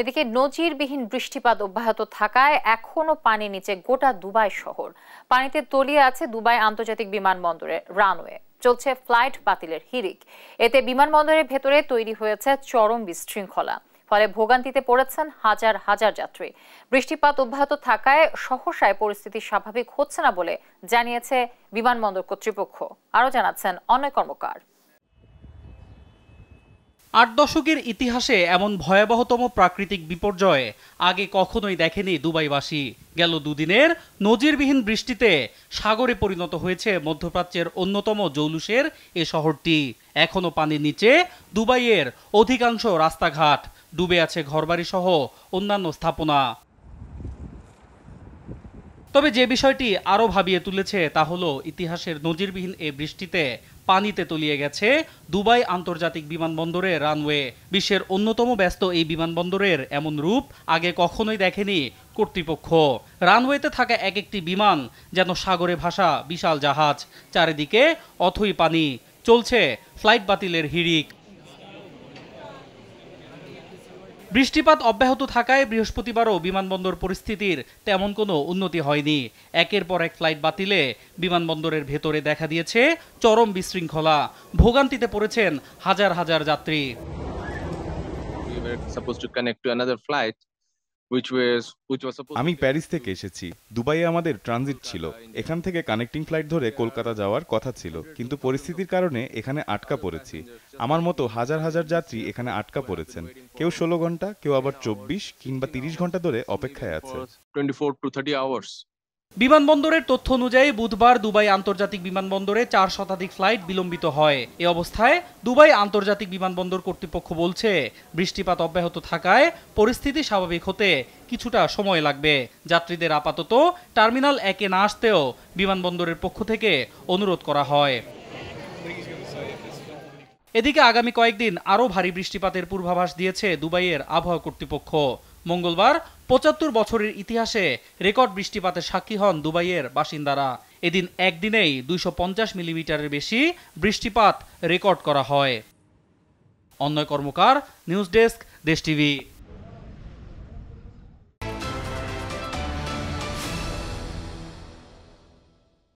এদিকে নজিরবিহীন বৃষ্টিপাত অব্যাহত থাকায় এখনও পানি নিচে গোটা দুবাই শহর পানিতে তলিয়ে আছে দুবাই আন্তর্জাতিক বিমানবন্দরের রানওয়ে চলছে ফ্লাইট বাতিলের হিরিক এতে বিমানবন্দরের ভেতরে তৈরি হয়েছে চরম বিশৃঙ্খলা ফলে ভোগান্তিতে পড়েছেন হাজার হাজার যাত্রী বৃষ্টিপাত অব্যাহত থাকায় সহসায় পরিস্থিতি স্বাভাবিক হচ্ছে না বলে জানিয়েছে বিমানবন্দর কর্তৃপক্ষ আরও জানাচ্ছেন অনেক কর্মকার আট দশকের ইতিহাসে এমন ভয়াবহতম প্রাকৃতিক বিপর্যয় আগে কখনোই দেখেনি দুবাইবাসী গেল দুদিনের নজিরবিহীন বৃষ্টিতে সাগরে পরিণত হয়েছে মধ্যপ্রাচ্যের অন্যতম জৌলুসের এ শহরটি এখনও পানির নিচে দুবাইয়ের অধিকাংশ রাস্তাঘাট ডুবে আছে ঘরবাড়ি সহ অন্যান্য স্থাপনা তবে যে বিষয়টি আরও ভাবিয়ে তুলেছে তা হলো ইতিহাসের নজিরবিহীন এ বৃষ্টিতে পানিতে তলিয়ে গেছে দুবাই আন্তর্জাতিক বিমানবন্দরের রানওয়ে বিশ্বের অন্যতম ব্যস্ত এই বিমানবন্দরের এমন রূপ আগে কখনোই দেখেনি কর্তৃপক্ষ রানওয়েতে থাকা এক একটি বিমান যেন সাগরে ভাসা বিশাল জাহাজ চারিদিকে অথই পানি চলছে ফ্লাইট বাতিলের হিড়িক বৃষ্টিপাত অব্যাহত থাকায় বৃহস্পতিবারও বিমানবন্দর পরিস্থিতির তেমন কোনো উন্নতি হয়নি একের পর এক ফ্লাইট বাতিলে বিমানবন্দরের ভেতরে দেখা দিয়েছে চরম বিশৃঙ্খলা ভোগান্তিতে পড়েছেন হাজার হাজার যাত্রী আমি প্যারিস থেকে এসেছি দুবাইয়ে আমাদের ট্রানজিট ছিল এখান থেকে কানেক্টিং ফ্লাইট ধরে কলকাতা যাওয়ার কথা ছিল কিন্তু পরিস্থিতির কারণে এখানে আটকা পড়েছি আমার মতো হাজার হাজার যাত্রী এখানে আটকা পড়েছেন কেউ ষোলো ঘন্টা কেউ আবার চব্বিশ কিংবা তিরিশ ঘন্টা ধরে অপেক্ষায় আছে twenty four to thirty hours বিমানবন্দরের তথ্য অনুযায়ী বুধবার দুবাই আন্তর্জাতিক বিমানবন্দরে চার শতাধিক ফ্লাইট বিলম্বিত হয় এ অবস্থায় দুবাই আন্তর্জাতিক বিমানবন্দর কর্তৃপক্ষ বলছে বৃষ্টিপাত অব্যাহত থাকায় পরিস্থিতি স্বাভাবিক হতে কিছুটা সময় লাগবে যাত্রীদের আপাতত টার্মিনাল একে না আসতেও বিমানবন্দরের পক্ষ থেকে অনুরোধ করা হয় এদিকে আগামী কয়েকদিন আরও ভারী বৃষ্টিপাতের পূর্বাভাস দিয়েছে দুবাইয়ের আবহাওয়া কর্তৃপক্ষ মঙ্গলবার পঁচাত্তর বছরের ইতিহাসে রেকর্ড বৃষ্টিপাতের সাক্ষী হন দুবাইয়ের বাসিন্দারা এদিন একদিনেই দুইশো মিলিমিটারের বেশি বৃষ্টিপাত রেকর্ড করা হয় অন্য কর্মকার নিউজ ডেস্ক দেশ টিভি